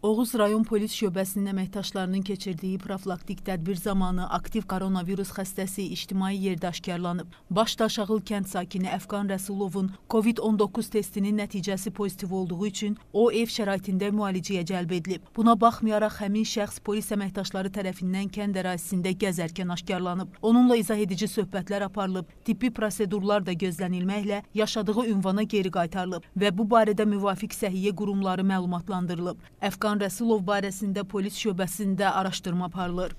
Oğuz rayon polis şöbəsinin əməkdaşlarının keçirdiyi profilaktik tədbir zamanı aktiv koronavirus xəstəsi ictimai yerdə aşkarlanıb. Başda Şağıl kənd sakini Əfqan Rəsulovun COVID-19 testinin nəticəsi pozitiv olduğu üçün o ev şəraitində müalicəyə cəlb edilib. Buna baxmayaraq həmin şəxs polis əməkdaşları tərəfindən kənd ərazisində gəzərkən aşkarlanıb. Onunla izah edici söhbətlər aparılıb, tibbi prosedurlar da gözlənilməklə yaşadığı ünvana geri qaytarılıb və bu barədə müvafiq səhiyyə qurumları məlumatlandırılıb. Əfqan Qondarılov barəsində polis şöbəsində araşdırma aparılır.